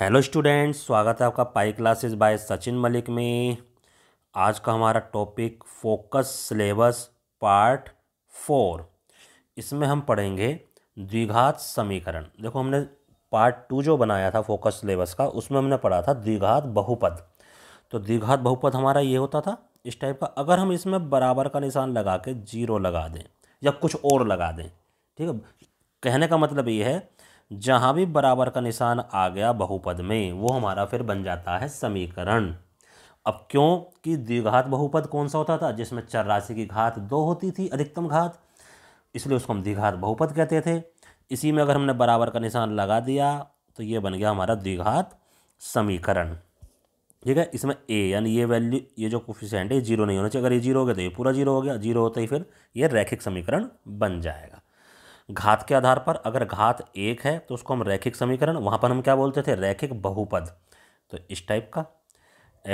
hello students स्वागत है आपका Pi classes by Sachin Malik में आज का हमारा topic focus syllabus part four इसमें हम पढ़ेंगे द्विघात समीकरण देखो हमने पार्ट टू जो बनाया था फोकस सिलेबस का उसमें हमने पढ़ा था द्विघात बहुपद तो द्विघात बहुपद हमारा ये होता था इस टाइप का अगर हम इसमें बराबर का निशान लगा के जीरो लगा दें या कुछ और लगा दें ठीक है कहने का मतलब ये है जहाँ भी बराबर का निशान आ गया बहुपद में वो हमारा फिर बन जाता है समीकरण अब क्यों कि द्विघात बहुपद कौन सा होता था जिसमें चर राशि की घात दो होती थी अधिकतम घात इसलिए उसको हम द्विघात बहुपद कहते थे इसी में अगर हमने बराबर का निशान लगा दिया तो ये बन गया हमारा द्विघात समीकरण ठीक है इसमें ए यानी ये वैल्यू ये जो कोफिशेंट है जीरो नहीं होना चाहिए अगर ये जीरो हो गया तो ये पूरा जीरो हो गया जीरो होते ही फिर ये रैखिक समीकरण बन जाएगा घात के आधार पर अगर घात एक है तो उसको हम रैखिक समीकरण वहाँ पर हम क्या बोलते थे रैखिक बहुपद तो इस टाइप का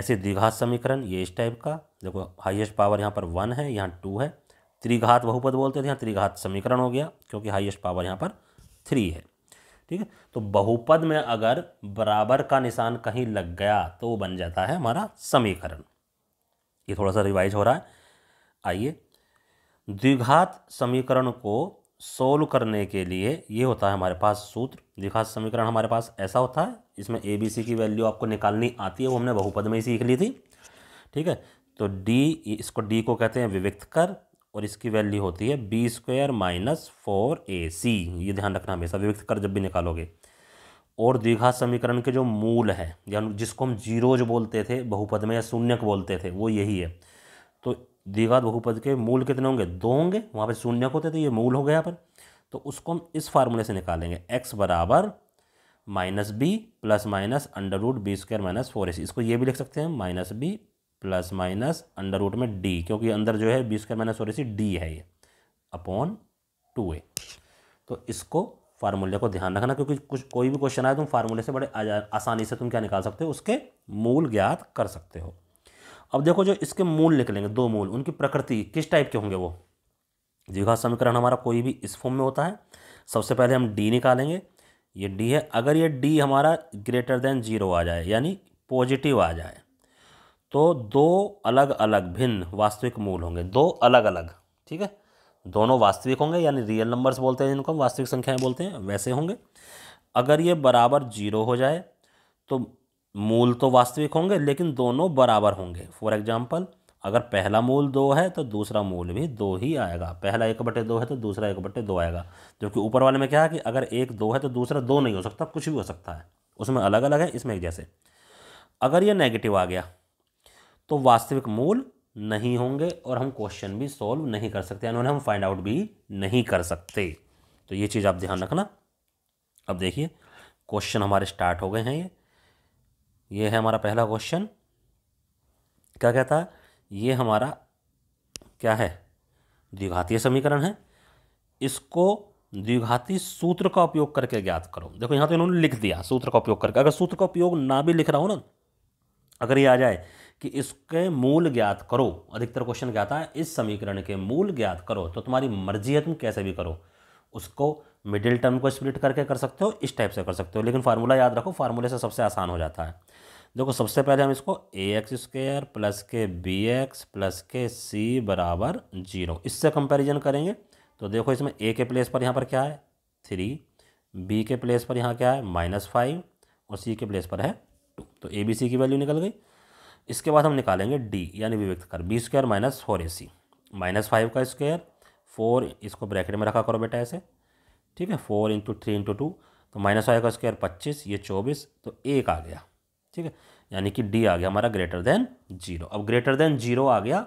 ऐसे द्विघात समीकरण ये इस टाइप का देखो हाईएस्ट पावर यहाँ पर वन है यहाँ टू है त्रिघात बहुपद बोलते थे यहाँ त्रिघात समीकरण हो गया क्योंकि हाईएस्ट पावर यहाँ पर थ्री है ठीक है तो बहुपद में अगर बराबर का निशान कहीं लग गया तो वो बन जाता है हमारा समीकरण ये थोड़ा सा रिवाइज हो रहा है आइए द्विघात समीकरण को सोल्व करने के लिए ये होता है हमारे पास सूत्र द्विघात समीकरण हमारे पास ऐसा होता है इसमें ए बी सी की वैल्यू आपको निकालनी आती है वो हमने बहुपद में ही सीख ली थी ठीक है तो डी इसको डी को कहते हैं विविक्त कर और इसकी वैल्यू होती है B square minus four A C ये ध्यान रखना हमेशा विविक्त कर जब भी निकालोगे और द्विघात समीकरण के जो मूल है या जिसको हम जीरोज बोलते थे बहुपद में या शून्यक बोलते थे वो यही है तो द्विघात बहुपद के मूल कितने होंगे दो होंगे वहाँ पे शून्य होते तो ये मूल हो गया पर तो उसको हम इस फार्मूले से निकालेंगे एक्स बराबर minus B plus minus under root B square minus four AC इसको ये भी लिख सकते हैं minus B plus minus under root में डी क्योंकि अंदर जो है B square minus four AC D है ये अपॉन टू ए तो इसको फार्मूले को ध्यान रखना क्योंकि कुछ कोई भी क्वेश्चन आए तुम तो फार्मूले से बड़े आसानी से तुम क्या निकाल सकते हो उसके मूल ज्ञात कर सकते हो अब देखो जो इसके मूल निकलेंगे दो मूल उनकी प्रकृति किस टाइप के होंगे वो द्विघात समीकरण हमारा कोई भी इस फॉर्म में होता है सबसे पहले हम डी निकालेंगे ये डी है अगर ये डी हमारा ग्रेटर देन जीरो आ जाए यानी पॉजिटिव आ जाए तो दो अलग अलग भिन्न वास्तविक मूल होंगे दो अलग अलग ठीक है दोनों वास्तविक होंगे यानी रियल नंबर्स बोलते हैं जिनको हम वास्तविक संख्याएं बोलते हैं वैसे होंगे अगर ये बराबर जीरो हो जाए तो मूल तो वास्तविक होंगे लेकिन दोनों बराबर होंगे फॉर एग्जाम्पल अगर पहला मूल दो है तो दूसरा मूल भी दो ही आएगा पहला एक बटे दो है तो दूसरा एक बटे दो आएगा जबकि ऊपर वाले में क्या है कि अगर एक दो है तो दूसरा दो नहीं हो सकता कुछ भी हो सकता है उसमें अलग अलग है इसमें एक जैसे अगर ये नेगेटिव आ गया तो वास्तविक मूल नहीं होंगे और हम क्वेश्चन भी सॉल्व नहीं कर सकते उन्होंने हम फाइंड आउट भी नहीं कर सकते तो ये चीज़ आप ध्यान रखना अब देखिए क्वेश्चन हमारे स्टार्ट हो गए हैं ये ये है हमारा पहला क्वेश्चन क्या कहता है ये हमारा क्या है द्विघातीय समीकरण है इसको द्विघाती सूत्र का उपयोग करके ज्ञात करो देखो यहाँ तो इन्होंने लिख दिया सूत्र का उपयोग करके अगर सूत्र का उपयोग ना भी लिख रहा हो ना अगर ये आ जाए कि इसके मूल ज्ञात करो अधिकतर क्वेश्चन क्या आता है इस समीकरण के मूल ज्ञात करो तो तुम्हारी मर्जी है तुम कैसे भी करो उसको मिडिल टर्म को स्प्लिट करके कर सकते हो इस टाइप से कर सकते हो लेकिन फार्मूला याद रखो फार्मूले से सबसे आसान हो जाता है देखो सबसे पहले हम इसको ए एक्स स्क्वेयर प्लस के बी एक्स प्लस के सी बराबर जीरो इससे कंपेरिजन करेंगे तो देखो इसमें ए के प्लेस पर यहाँ पर क्या है थ्री बी के प्लेस पर यहाँ क्या है माइनस फाइव और सी के प्लेस पर है टू तो ए बी सी की वैल्यू निकल गई इसके बाद हम निकालेंगे डी यानी विवेक कर B square minus four A C minus five का स्क्वायर फोर इसको ब्रैकेट में रखा करो बेटा ऐसे ठीक है four into three into two तो माइनस वाई का स्क्वायर पच्चीस ये चौबीस तो एक आ गया ठीक है यानी कि डी आ गया हमारा ग्रेटर देन जीरो अब ग्रेटर देन जीरो आ गया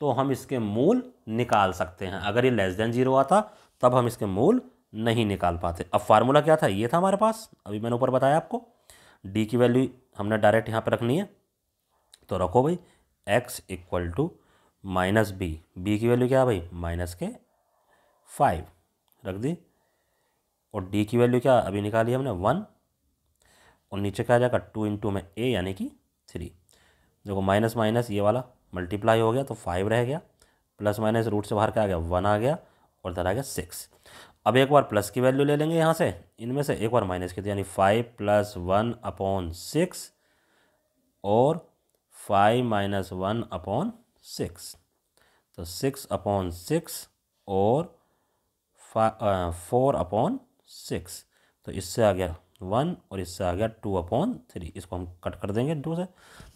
तो हम इसके मूल निकाल सकते हैं अगर ये लेस देन जीरो आता तब हम इसके मूल नहीं निकाल पाते अब फार्मूला क्या था ये था हमारे पास अभी मैंने ऊपर बताया आपको डी की वैल्यू हमने डायरेक्ट यहाँ पर रखनी है तो रखो भाई X equal to minus B B की वैल्यू क्या है भाई माइनस के फाइव रख दी और डी की वैल्यू क्या अभी निकाली हमने वन और नीचे क्या आ जाएगा टू इंटू में ए यानी कि थ्री देखो माइनस माइनस ये वाला मल्टीप्लाई हो गया तो फाइव रह गया प्लस माइनस रूट से बाहर क्या आ गया वन आ गया और इधर आ गया सिक्स अब एक बार प्लस की वैल्यू ले लेंगे यहाँ से इनमें से एक बार माइनस की तो यानी five plus one upon six और five minus one upon six तो सिक्स अपॉन सिक्स और फोर अपॉन uh, सिक्स तो इससे आ गया वन और इससे आ गया टू अपॉन थ्री इसको हम कट कर देंगे टू से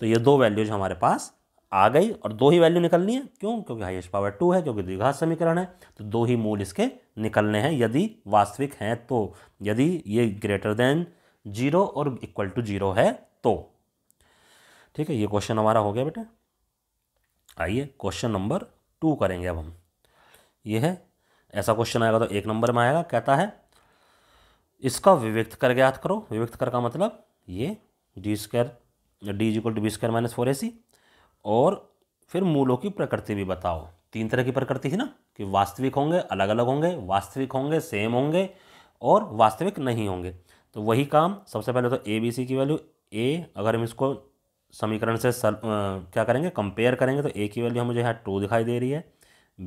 तो ये दो वैल्यूज हमारे पास आ गई और दो ही वैल्यू निकलनी है क्यों क्योंकि हाइएस्ट पावर टू है क्योंकि द्विघात समीकरण है तो दो ही मूल इसके निकलने हैं यदि वास्तविक हैं तो यदि ये ग्रेटर देन जीरो और इक्वल टू जीरो है तो ठीक है ये क्वेश्चन हमारा हो गया बेटे आइए क्वेश्चन नंबर टू करेंगे अब हम ये है ऐसा क्वेश्चन आएगा तो एक नंबर में आएगा कहता है इसका विविक्त कर ज्ञात करो विविक्त कर का मतलब ये D square D is equal to B square minus four A C और फिर मूलों की प्रकृति भी बताओ तीन तरह की प्रकृति थी ना कि वास्तविक होंगे अलग अलग होंगे वास्तविक होंगे सेम होंगे और वास्तविक नहीं होंगे तो वही काम सबसे पहले तो ए बी सी की वैल्यू ए अगर हम इसको समीकरण से सर, आ, क्या करेंगे कंपेयर करेंगे तो ए की वैल्यू हमें जो है टू दिखाई दे रही है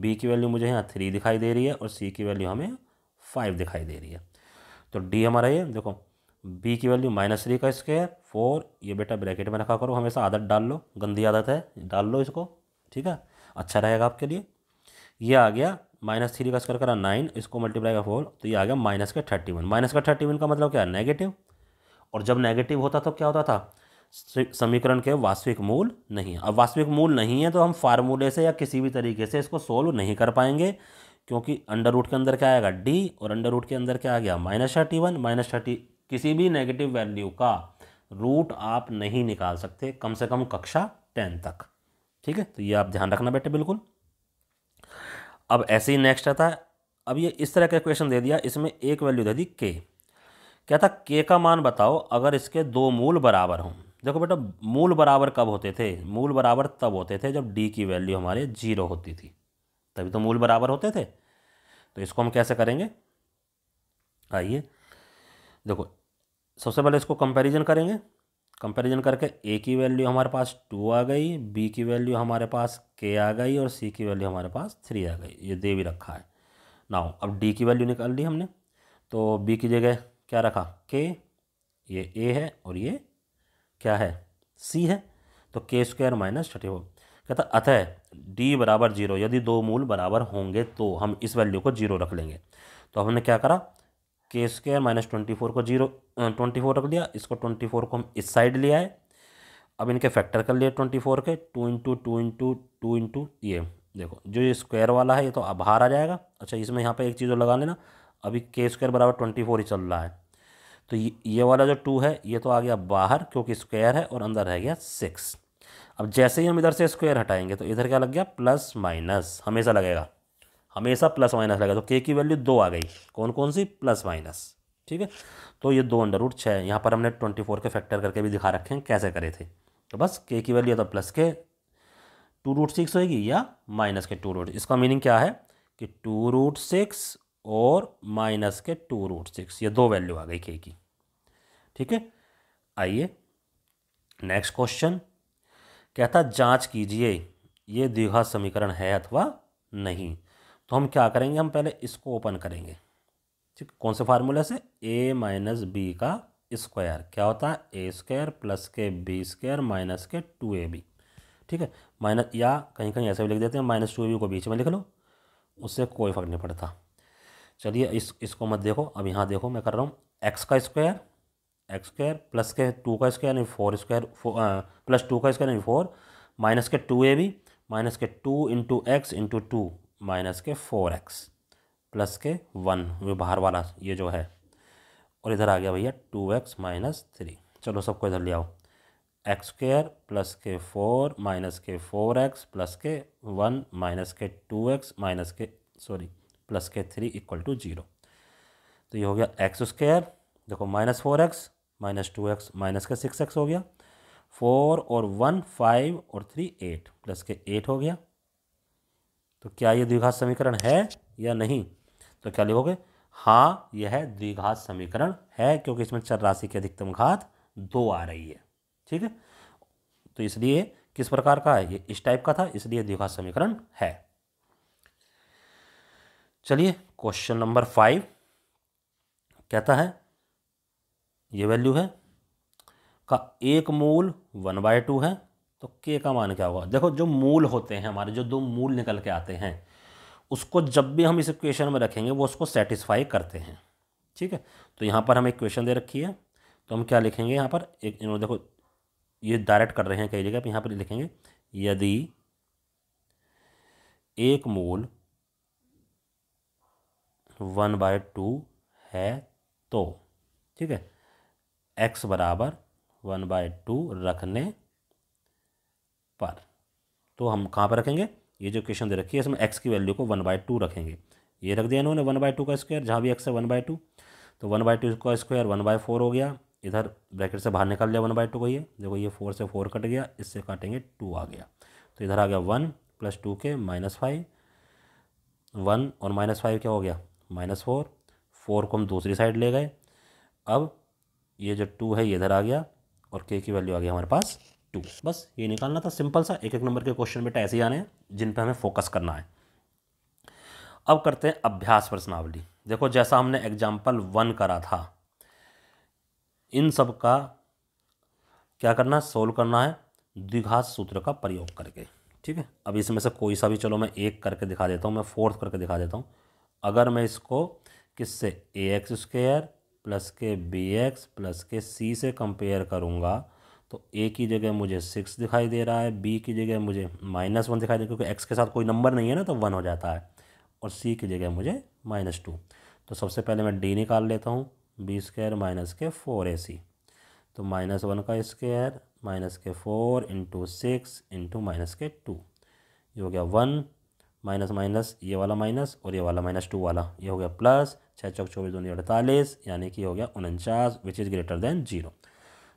बी की वैल्यू मुझे यहाँ थ्री दिखाई दे रही है और सी की वैल्यू हमें फाइव दिखाई दे रही है तो डी हमारा ये देखो बी की वैल्यू माइनस थ्री का स्क्वेयर फोर ये बेटा ब्रैकेट में रखा करो हमेशा आदत डाल लो गंदी आदत है डाल लो इसको ठीक है अच्छा रहेगा आपके लिए ये आ गया माइनस थ्री का स्क्वायर करा नाइन इसको मल्टीप्लाई का फोर तो ये आ गया माइनस का थर्टी वन माइनस का थर्टी वन का मतलब क्या है नेगेटिव और जब नेगेटिव होता तो क्या होता था समीकरण के वास्तविक मूल नहीं है अब वास्तविक मूल नहीं है तो हम फार्मूले से या किसी भी तरीके से इसको सोल्व नहीं कर पाएंगे क्योंकि अंडर रूट के अंदर क्या आएगा डी और अंडर रूट के अंदर क्या आ गया minus thirty one minus thirty किसी भी नेगेटिव वैल्यू का रूट आप नहीं निकाल सकते कम से कम कक्षा टेन तक ठीक है तो ये आप ध्यान रखना बेटे बिल्कुल अब ऐसे ही नेक्स्ट आता है अब ये इस तरह का क्वेश्चन दे दिया इसमें एक वैल्यू दे दी के क्या था के का मान बताओ अगर इसके दो मूल बराबर हों देखो बेटा मूल बराबर कब होते थे मूल बराबर तब होते थे जब डी की वैल्यू हमारे जीरो होती थी तभी तो मूल बराबर होते थे तो इसको हम कैसे करेंगे आइए देखो सबसे पहले इसको कंपैरिजन करेंगे कंपैरिजन करके ए की वैल्यू हमारे पास टू आ गई बी की वैल्यू हमारे पास के आ गई और सी की वैल्यू हमारे पास थ्री आ गई ये दे भी रखा है ना अब डी की वैल्यू निकाल ली हमने तो बी की जगह क्या रखा के ये ए है और ये क्या है सी है तो के स्क्वायर माइनस थर्टी फोर कहता अतः डी बराबर जीरो यदि दो मूल बराबर होंगे तो हम इस वैल्यू को जीरो रख लेंगे तो हमने क्या करा के स्क्वेयर माइनस ट्वेंटी फोर को जीरो ट्वेंटी फोर रख लिया इसको ट्वेंटी फोर को हम इस साइड ले आए अब इनके फैक्टर कर लिए ट्वेंटी फोर के two into two into two into ये देखो जो ये स्क्वायर वाला है ये तो बाहर आ जाएगा अच्छा इसमें यहाँ पे एक चीज़ लगा लेना अभी के स्क्वायर बराबर ट्वेंटी फोर ही चल रहा है तो ये वाला जो टू है ये तो आ गया बाहर क्योंकि स्क्वायर है और अंदर रह गया सिक्स अब जैसे ही हम इधर से स्क्वायर हटाएंगे तो इधर क्या लग गया प्लस माइनस हमेशा लगेगा हमेशा प्लस माइनस लगेगा तो के की वैल्यू दो आ गई कौन कौन सी प्लस माइनस ठीक है तो ये दो अंडर रूट छः यहाँ पर हमने ट्वेंटी फोर के फैक्टर करके भी दिखा रखे हैं कैसे करे थे तो बस तो के की वैल्यू तो प्लस के टू रूट सिक्स होएगी या माइनस के टू रूट इसका मीनिंग क्या है कि टू रूट सिक्स और माइनस के टू रूट सिक्स ये दो वैल्यू आ गई के की ठीक है आइए नेक्स्ट क्वेश्चन कहता जांच कीजिए ये द्विघात समीकरण है अथवा नहीं तो हम क्या करेंगे हम पहले इसको ओपन करेंगे ठीक कौन से फार्मूला से ए माइनस बी का स्क्वायर क्या होता है ए स्क्वायर प्लस के बी स्क्वायर माइनस के टू ए बी ठीक है माइनस या कहीं कहीं ऐसे भी लिख देते हैं माइनस टू ए बी को बीच में लिख लो उससे कोई फर्क नहीं पड़ता चलिए इस इसको मत देखो अब यहाँ देखो मैं कर रहा हूँ एक्स का स्क्वायर एक्स स्क्वायर प्लस के टू का स्क्वायर यानी फोर स्क्वायर प्लस टू का स्क्वायर यानी फोर माइनस के टू ए बी माइनस के two into X into two minus के फोर एक्स प्लस के वन ये बाहर वाला ये जो है और इधर आ गया भैया टू एक्स माइनस थ्री चलो सबको इधर ले आओ एक्स स्क्र प्लस के फोर माइनस के फोर एक्स प्लस के वन माइनस के टू एक्स माइनस के सॉरी प्लस के थ्री इक्वल टू जीरो तो ये हो गया एक्स स्क्र देखो minus four X minus two X minus का सिक्स एक्स हो गया फोर और वन फाइव और थ्री एट प्लस के एट हो गया तो क्या ये द्विघात समीकरण है या नहीं तो क्या लिखोगे हाँ यह द्विघात समीकरण है क्योंकि इसमें चर राशि की अधिकतम घात दो आ रही है ठीक है तो इसलिए किस प्रकार का है ये इस टाइप का था इसलिए द्विघात समीकरण है चलिए क्वेश्चन नंबर फाइव कहता है ये वैल्यू है का एक मूल वन बाय टू है तो के का मान क्या होगा देखो जो मूल होते हैं हमारे जो दो मूल निकल के आते हैं उसको जब भी हम इस इक्वेशन में रखेंगे वो उसको सेटिस्फाई करते हैं ठीक है तो यहाँ पर हम एक क्वेश्चन दे रखी है तो हम क्या लिखेंगे यहाँ पर एक इन्होंने देखो ये डायरेक्ट कर रहे हैं कई जगह पर यहाँ पर लिखेंगे यदि एक मूल वन बाय टू है तो ठीक है एक्स बराबर वन बाय टू रखने पर तो हम कहाँ पर रखेंगे ये जो क्वेश्चन दे रखी है इसमें एक्स की वैल्यू को वन बाय टू रखेंगे ये रख दिया इन्होंने वन बाय टू का स्क्वायर जहाँ भी एक्स है वन बाय टू तो वन बाय टू का स्क्वायर वन बाय फोर हो गया इधर ब्रैकेट से बाहर निकाल लिया वन बाय टू को ये देखो ये फोर से फोर कट गया इससे काटेंगे टू आ गया तो इधर आ गया वन प्लस टू के माइनस फाइव वन और माइनस फाइव क्या हो गया माइनस फोर फोर को हम दूसरी साइड ले गए अब ये जो टू है ये इधर आ गया और के की वैल्यू आ गया हमारे पास टू बस ये निकालना था सिंपल सा एक एक नंबर के क्वेश्चन बेटा ऐसे ही आने हैं जिन पर हमें फोकस करना है अब करते हैं अभ्यास प्रश्नावली देखो जैसा हमने एग्जाम्पल वन करा था इन सब का क्या करना है सोल्व करना है द्विघात सूत्र का प्रयोग करके ठीक है अब इसमें से कोई सा भी चलो मैं एक करके दिखा देता हूँ मैं फोर्थ करके दिखा देता हूँ अगर मैं इसको किससे ए एक्स स्क्वेयर प्लस के बी एक्स प्लस के सी से कंपेयर करूँगा तो ए की जगह मुझे सिक्स दिखाई दे रहा है बी की जगह मुझे माइनस वन दिखाई दे रहा है क्योंकि एक्स के साथ कोई नंबर नहीं है ना तो वन हो जाता है और सी की जगह मुझे माइनस टू तो सबसे पहले मैं डी निकाल लेता हूँ बी स्क्वायर माइनस के फोर ए सी तो माइनस वन का स्क्वायर माइनस के four into six into minus के टू ये हो गया वन माइनस माइनस ये वाला माइनस और ये वाला माइनस टू वाला ये हो गया प्लस छः चौक चौबीस दो अड़तालीस यानी कि हो गया उनचास which is greater than zero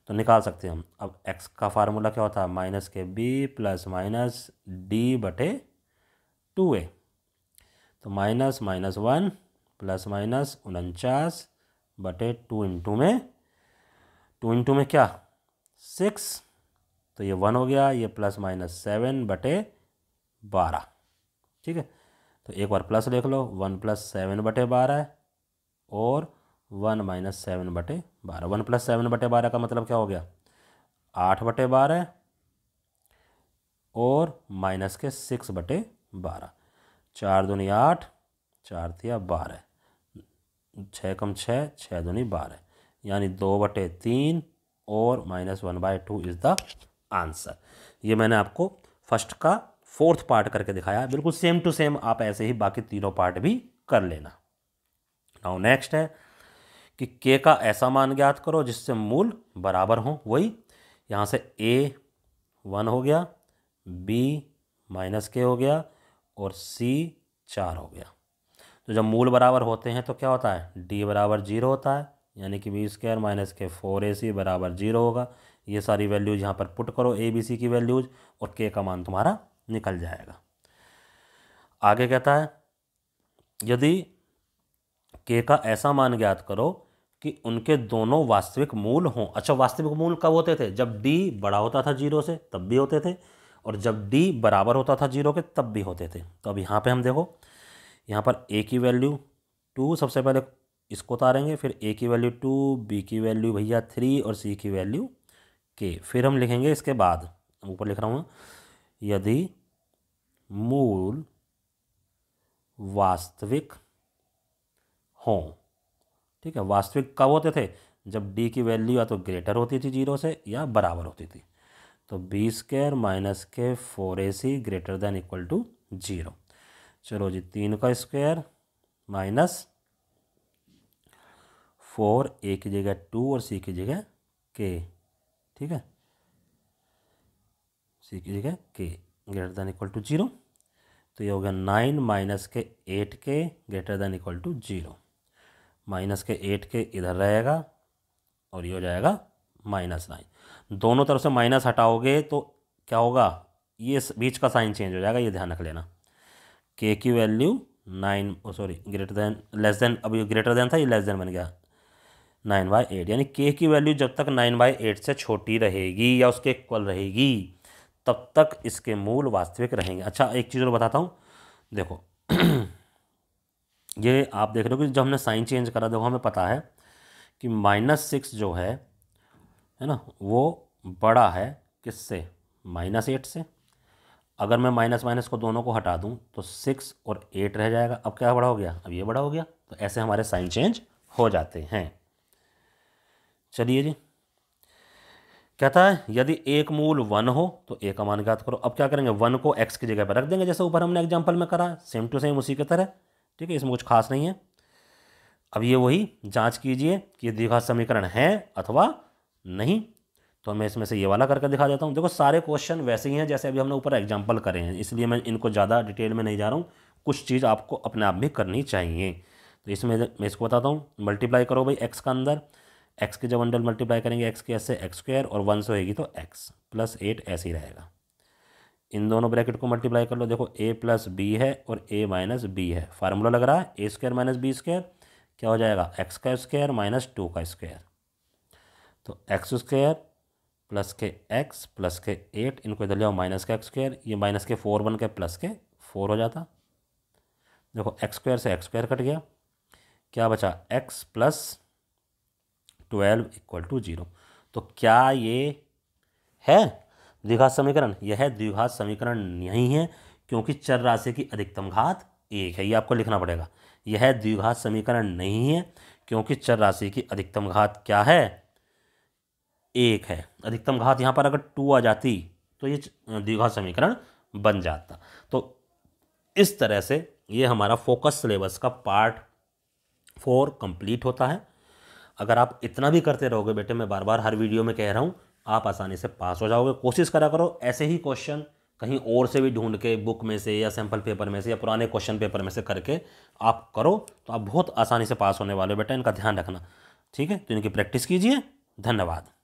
तो निकाल सकते हैं हम अब एक्स का फार्मूला क्या होता है माइनस के बी प्लस माइनस डी बटे टू ए तो minus minus one plus minus उनचास बटे टू इंटू में टू इंटू में क्या सिक्स तो ये वन हो गया ये प्लस माइनस सेवन बटे बारह ठीक है तो एक बार प्लस लिख लो वन प्लस सेवन बटे बारह और वन माइनस सेवन बटे बारह वन प्लस सेवन बटे बारह का मतलब क्या हो गया आठ बटे बारह और माइनस के सिक्स बटे बारह चार दूनी आठ चार थिया बारह छः कम छः छः दूनी बारह यानी दो बटे तीन और minus one by two is the answer ये मैंने आपको फर्स्ट का फोर्थ पार्ट करके दिखाया बिल्कुल सेम टू सेम आप ऐसे ही बाकी तीनों पार्ट भी कर लेना नाउ नेक्स्ट है कि के का ऐसा मान ज्ञात करो जिससे मूल बराबर हो वही यहाँ से ए वन हो गया बी माइनस के हो गया और सी चार हो गया तो जब मूल बराबर होते हैं तो क्या होता है डी बराबर जीरो होता है यानी कि बी स्क्वायर माइनस के फोर ए सी बराबर जीरो होगा ये सारी वैल्यूज यहाँ पर पुट करो ए बी सी की वैल्यूज और के का मान तुम्हारा निकल जाएगा आगे कहता है यदि के का ऐसा मान ज्ञात करो कि उनके दोनों वास्तविक मूल हों अच्छा वास्तविक मूल कब होते थे जब डी बड़ा होता था जीरो से तब भी होते थे और जब डी बराबर होता था जीरो के तब भी होते थे तो अब यहाँ पे हम देखो यहाँ पर ए की वैल्यू टू सबसे पहले इसको उतारेंगे फिर ए की वैल्यू टू बी की वैल्यू भैया थ्री और सी की वैल्यू के फिर हम लिखेंगे इसके बाद ऊपर लिख रहा हूँ यदि मूल वास्तविक हों ठीक है वास्तविक कब होते थे जब डी की वैल्यू या तो ग्रेटर होती थी जीरो से या बराबर होती थी तो बी स्केयर माइनस के four A C greater than equal to zero चलो जी तीन का स्क्वायर माइनस फोर ए की जगह टू और सी की जगह के ठीक है सी की जगह के greater than equal to zero तो ये हो गया नाइन माइनस के एट के greater than equal to zero minus के एट के इधर रहेगा और ये हो जाएगा माइनस नाइन दोनों तरफ से माइनस हटाओगे तो क्या होगा ये बीच का साइन चेंज हो जाएगा ये ध्यान रख लेना के की value nine sorry greater than less than अब ये ग्रेटर देन था ये लेस देन बन गया नाइन बाई एट यानी के की वैल्यू जब तक नाइन बाई एट से छोटी रहेगी या उसके इक्वल रहेगी तब तक इसके मूल वास्तविक रहेंगे अच्छा एक चीज़ और बताता हूँ देखो ये आप देख रहे हो कि जब हमने साइन चेंज करा देखो हमें पता है कि माइनस सिक्स जो है है ना वो बड़ा है किससे माइनस एट से अगर मैं माइनस माइनस को दोनों को हटा दूँ तो सिक्स और एट रह जाएगा अब क्या बड़ा हो गया अब ये बड़ा हो गया तो ऐसे हमारे साइन चेंज हो जाते हैं चलिए जी कहता है यदि एक मूल वन हो तो एक का मान ज्ञात करो अब क्या करेंगे वन को एक्स की जगह पर रख देंगे जैसे ऊपर हमने एग्जाम्पल में करा सेम टू सेम उसी की तरह ठीक है इसमें कुछ खास नहीं है अब ये वही जांच कीजिए कि दीघा समीकरण है अथवा नहीं तो मैं इसमें से ये वाला करके दिखा देता हूँ देखो सारे क्वेश्चन वैसे ही हैं जैसे अभी हमने ऊपर एग्जाम्पल करे हैं इसलिए मैं इनको ज़्यादा डिटेल में नहीं जा रहा हूँ कुछ चीज़ आपको अपने आप भी करनी चाहिए तो इसमें मैं इसको बताता हूँ मल्टीप्लाई करो भाई एक्स का अंदर एक्स के जब अंडर मल्टीप्लाई करेंगे एक्स के एस से एक्स स्क्वायर और वन से होगी तो एक्स प्लस एट ऐसे ही रहेगा इन दोनों ब्रैकेट को मल्टीप्लाई कर लो देखो ए प्लस बी है और ए माइनस बी है फार्मूला लग रहा है A square minus B square क्या हो जाएगा एक्स का स्क्वायर माइनस टू का स्क्वायर तो एक्स स्क्वायर प्लस के एक्स प्लस के एट इनको इधर ले आओ माइनस का एक्स स्क्वायर ये माइनस के फोर बन के प्लस के फोर हो जाता देखो एक्स स्क्वायर से एक्स स्क्वायर कट गया क्या बचा X plus twelve equal to zero तो क्या ये है द्विघात समीकरण यह द्विघात समीकरण नहीं है क्योंकि चर राशि की अधिकतम घात एक है ये आपको लिखना पड़ेगा यह द्विघात समीकरण नहीं है क्योंकि चर राशि की अधिकतम घात क्या है एक है अधिकतम घात यहाँ पर अगर टू आ जाती तो ये द्विघात समीकरण बन जाता तो इस तरह से ये हमारा फोकस सिलेबस का पार्ट फोर कंप्लीट होता है अगर आप इतना भी करते रहोगे बेटे मैं बार बार हर वीडियो में कह रहा हूँ आप आसानी से पास हो जाओगे कोशिश करा करो ऐसे ही क्वेश्चन कहीं और से भी ढूंढ के बुक में से या सैम्पल पेपर में से या पुराने क्वेश्चन पेपर में से करके आप करो तो आप बहुत आसानी से पास होने वाले हो बेटा इनका ध्यान रखना ठीक है तो इनकी प्रैक्टिस कीजिए धन्यवाद